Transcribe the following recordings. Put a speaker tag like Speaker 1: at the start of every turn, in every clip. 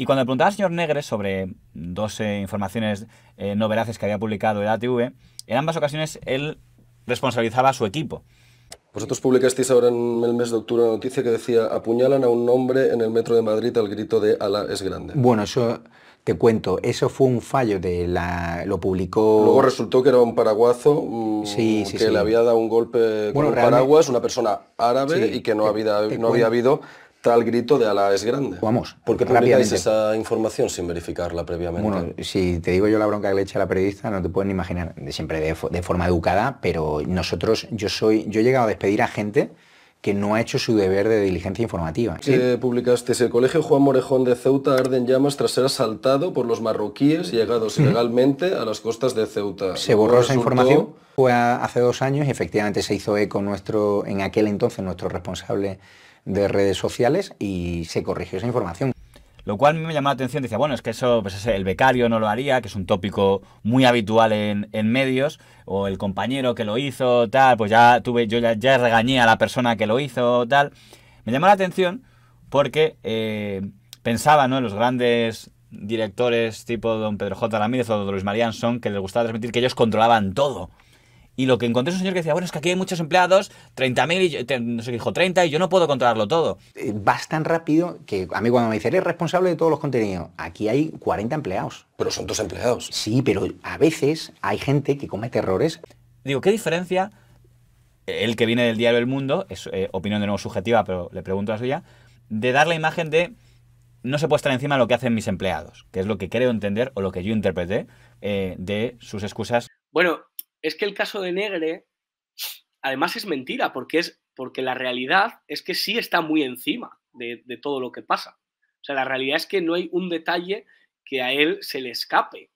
Speaker 1: Y cuando le preguntaba al señor Negres sobre dos eh, informaciones eh, no veraces que había publicado el ATV, en ambas ocasiones él responsabilizaba a su equipo.
Speaker 2: Vosotros publicasteis ahora en el mes de octubre una noticia que decía apuñalan a un hombre en el metro de Madrid al grito de Ala es grande. Bueno, eso te cuento, eso fue un fallo de la. lo publicó. Luego resultó que era un paraguazo mm, que le había dado un golpe con bueno, un paraguas, una persona árabe y que no, había, no había habido tal grito de ala es grande. Vamos, porque ¿Por publicáis esa información sin verificarla previamente? Bueno, si te digo yo la bronca que le echa la periodista, no te pueden imaginar, siempre de, forma educada, pero nosotros, yo soy, yo he llegado a despedir a gente que no ha hecho su deber de diligencia informativa. ¿sí? publicaste, el colegio Juan Morejón de Ceuta arde en llamas tras ser asaltado por los marroquíes llegados ilegalmente a las costas de Ceuta. Se borró esa información, fue hace dos años y efectivamente se hizo eco nuestro, en aquel entonces nuestro responsable de redes sociales y se corrigió esa información.
Speaker 1: Lo cual me llamó la atención, decía, bueno, es que eso, pues el becario no lo haría, que es un tópico muy habitual en, medios, o el compañero que lo hizo, tal, pues ya tuve, yo ya, regañé a la persona que lo hizo, tal. Me llamó la atención porque eh, pensaba, ¿no?, en los grandes directores tipo don Pedro J. Ramírez o don Luis María que les gustaba transmitir que ellos controlaban todo. Y lo que encontré es un señor que decía, bueno, es que aquí hay muchos empleados, 30.000, no sé qué dijo, 30 y yo no
Speaker 2: puedo controlarlo todo. Eh, vas tan rápido que a mí cuando me dicen, eres responsable de todos los contenidos, aquí hay 40 empleados. Pero son dos empleados. Sí, pero a veces hay gente que comete errores.
Speaker 1: Digo, ¿qué diferencia? El que viene del diario El Mundo, es eh, opinión de nuevo subjetiva, pero le pregunto a suya, de dar la imagen de no se puede estar encima de lo que hacen mis empleados, que es lo que creo entender o lo que yo interpreté eh, de sus excusas.
Speaker 3: Bueno, es que el caso de Negre, además es mentira, porque, es, porque la realidad es que sí está muy encima de, todo lo que pasa. O sea, la realidad es que no hay un detalle que a él se le escape.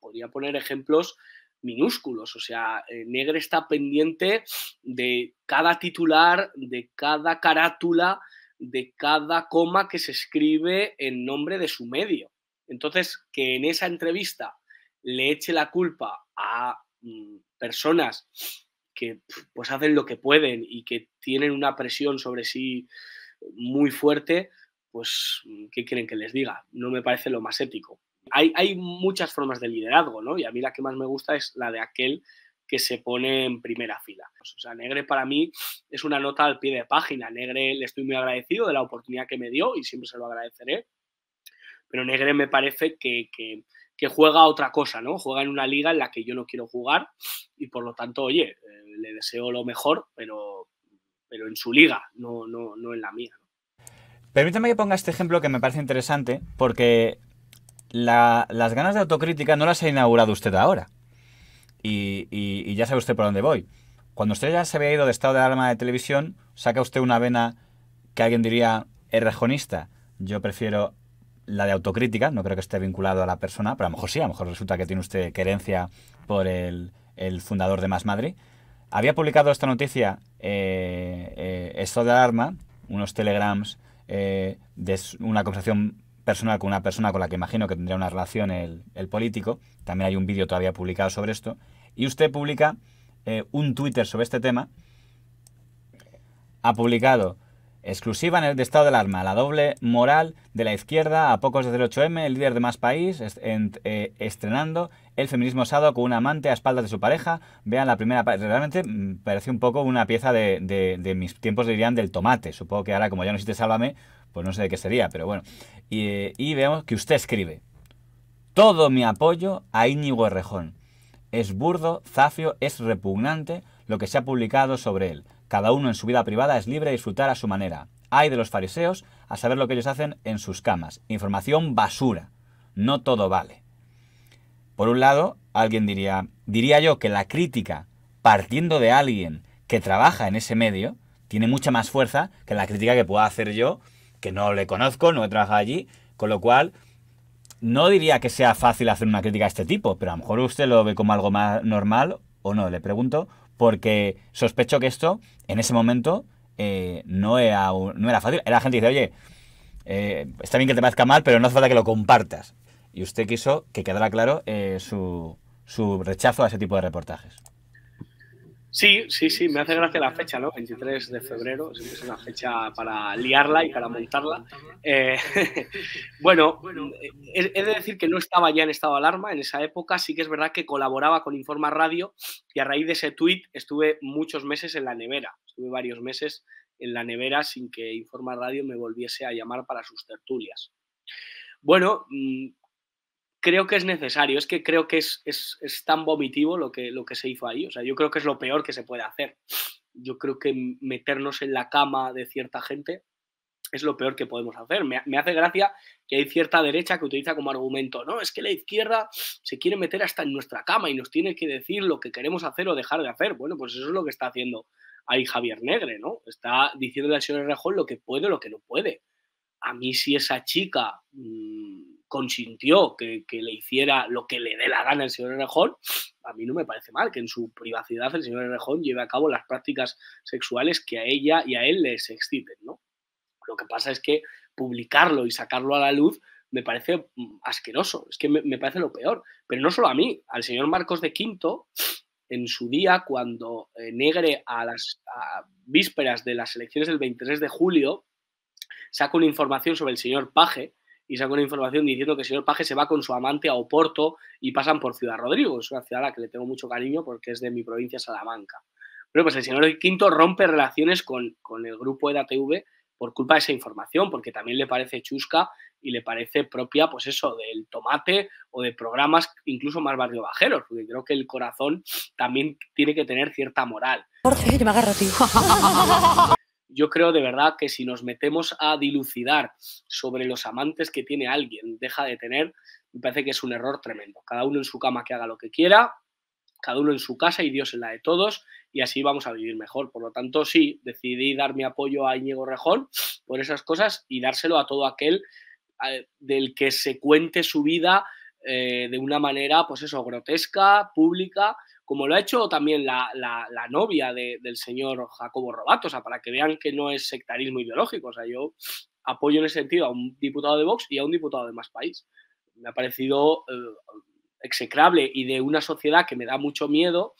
Speaker 3: podría poner ejemplos minúsculos. O sea, eh, Negre está pendiente de cada titular, de cada carátula, de cada coma que se escribe en nombre de su medio. Entonces, que en esa entrevista le eche la culpa a Mm, personas que pues hacen lo que pueden y que tienen una presión sobre sí muy fuerte, pues, mm, ¿qué quieren que les diga? No me parece lo más ético. Hay, hay, muchas formas de liderazgo, ¿no? Y a mí la que más me gusta es la de aquel que se pone en primera fila. Pues, o sea, Negre para mí es una nota al pie de página. Negre le estoy muy agradecido de la oportunidad que me dio y siempre se lo agradeceré pero Negre me parece que, que, juega otra cosa, ¿no? Juega en una liga en la que yo no quiero jugar y por lo tanto, oye, eh, le deseo lo mejor, pero, pero en su liga, no, no, no en la mía.
Speaker 1: Permítame que ponga este ejemplo que me parece interesante, porque las ganas de autocrítica no las ha inaugurado usted ahora. Y, ya sabe usted por dónde voy. Cuando usted ya se había ido de estado de alarma de televisión, saca usted una vena que alguien diría rejonista. Yo prefiero la de autocrítica, no creo que esté vinculado a la persona, pero a lo mejor sí, a lo mejor resulta que tiene usted querencia por el, fundador de Más Madrid. Había publicado esta noticia, eh, eh, esto de alarma, unos telegrams eh, de una conversación personal con una persona con la que imagino que tendría una relación el, el político. También hay un vídeo todavía publicado sobre esto. Y usted publica un Twitter sobre este tema. Ha publicado Exclusiva en el de estado del arma, la doble moral de la izquierda a pocos de 8M, el líder de más país, eh, estrenando el feminismo osado con un amante a espaldas de su pareja. Vean la primera parte, realmente mm, parece un poco una pieza de, mis tiempos dirían del tomate. Supongo que ahora como ya no existe Sálvame, pues no sé de qué sería, pero bueno. Y, eh, y vemos que usted escribe, todo mi apoyo a Íñigo Errejón. Es burdo, zafio, es repugnante lo que se ha publicado sobre él. Cada uno en su vida privada es libre de disfrutar a su manera. Hay de los fariseos a saber lo que ellos hacen en sus camas. Información basura. No todo vale. Por un lado, alguien diría, diría yo que la crítica partiendo de alguien que trabaja en ese medio tiene mucha más fuerza que la crítica que pueda hacer yo, que no le conozco, no he trabajado allí, con lo cual no diría que sea fácil hacer una crítica de este tipo, pero a lo mejor usted lo ve como algo más normal o no, le pregunto porque sospecho que esto, en ese momento, eh, no, era, no era fácil. Era gente dice, oye, eh, está bien que te parezca mal, pero no hace falta que lo compartas. Y usted quiso que quedara claro eh, su rechazo a ese tipo de reportajes.
Speaker 3: Sí, sí, sí, me hace gracia la fecha, ¿no? 23 de febrero, es una fecha para liarla y para montarla. Eh, bueno, he de decir que no estaba ya en estado de alarma en esa época, sí que es verdad que colaboraba con Informa Radio y a raíz de ese tuit estuve muchos meses en la nevera, estuve varios meses en la nevera sin que Informa Radio me volviese a llamar para sus tertulias. Bueno, mm, creo que es necesario, es que creo que es, tan vomitivo lo que, lo que se hizo ahí, o sea, yo creo que es lo peor que se puede hacer. Yo creo que meternos en la cama de cierta gente es lo peor que podemos hacer. Me, hace gracia que hay cierta derecha que utiliza como argumento, no, es que la izquierda se quiere meter hasta en nuestra cama y nos tiene que decir lo que queremos hacer o dejar de hacer. Bueno, pues eso es lo que está haciendo ahí Javier Negre, ¿no? Está diciéndole al señor Rejón lo que puede o lo que no puede. A mí si esa chica consintió que, le hiciera lo que le dé la gana el señor Errejón, a mí no me parece mal que en su privacidad el señor Errejón lleve a cabo las prácticas sexuales que a ella y a él les exciten, ¿no? Lo que pasa es que publicarlo y sacarlo a la luz me parece mm, asqueroso, es que me, parece lo peor. Pero no solo a mí, al señor Marcos de Quinto, en su día, cuando eh, Negre a las vísperas de las elecciones del 23 de julio, saca una información sobre el señor Paje, y sacó una información diciendo que el señor Paje se va con su amante a Oporto y pasan por Ciudad Rodrigo, es una ciudad a la que le tengo mucho cariño porque es de mi provincia, Salamanca. Pero pues el señor Quinto rompe relaciones con, el grupo EDATV por culpa de esa información, porque también le parece chusca y le parece propia, pues eso, del tomate o de programas incluso más barrio bajeros, porque creo que el corazón también tiene que tener cierta moral. yo creo de verdad que si nos metemos a dilucidar sobre los amantes que tiene alguien, deja de tener, me parece que es un error tremendo. Cada uno en su cama que haga lo que quiera, cada uno en su casa y Dios en la de todos, y así vamos a vivir mejor. Por lo tanto, sí, decidí dar mi apoyo a Íñigo Rejón por esas cosas y dárselo a todo aquel del que se cuente su vida eh, de una manera, pues eso, grotesca, pública, como lo ha hecho también la, novia del señor Jacobo Robato, o sea, para que vean que no es sectarismo ideológico. O sea, yo apoyo en ese sentido a un diputado de Vox y a un diputado de más país. Me ha parecido eh, execrable y de una sociedad que me da mucho miedo,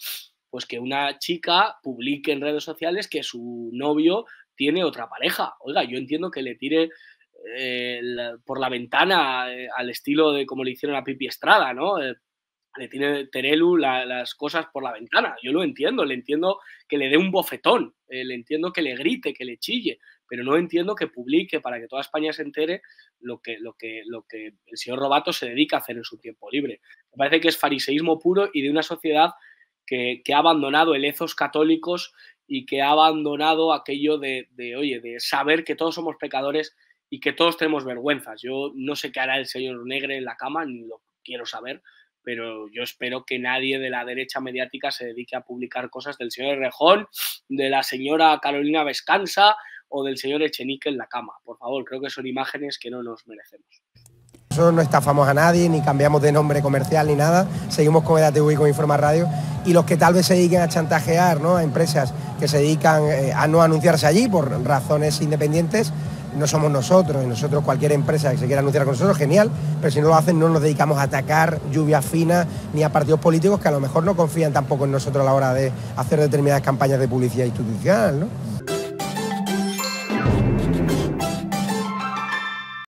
Speaker 3: pues que una chica publique en redes sociales que su novio tiene otra pareja. Oiga, yo entiendo que le tire eh, por la ventana eh, al estilo de como le hicieron a Pipi Estrada, ¿no? le tiene Terelu las cosas por la ventana. Yo lo entiendo, le entiendo que le dé un bofetón, eh, le entiendo que le grite, que le chille, pero no entiendo que publique para que toda España se entere lo que, lo que, lo que el señor Robato se dedica a hacer en su tiempo libre. Me parece que es fariseísmo puro y de una sociedad que, ha abandonado el católicos y que ha abandonado aquello de, de, oye, de saber que todos somos pecadores y que todos tenemos vergüenzas. Yo no sé qué hará el señor Negre en la cama, ni lo quiero saber, pero yo espero que nadie de la derecha mediática se dedique a publicar cosas del señor Rejón, de la señora Carolina Vescansa o del señor Echenique en la cama. Por favor, creo que son imágenes que no nos merecemos.
Speaker 2: Nosotros no estafamos a nadie, ni cambiamos de nombre comercial ni nada, seguimos con EDATV y con Informa Radio. Y los que tal vez se dediquen a chantajear ¿no? a empresas que se dedican eh, a no anunciarse allí por razones independientes, no somos nosotros, y nosotros cualquier empresa que se quiera anunciar con nosotros, genial, pero si no lo hacen no nos dedicamos a atacar lluvias finas ni a partidos políticos que a lo mejor no confían tampoco en nosotros a la hora de hacer determinadas campañas de publicidad institucional,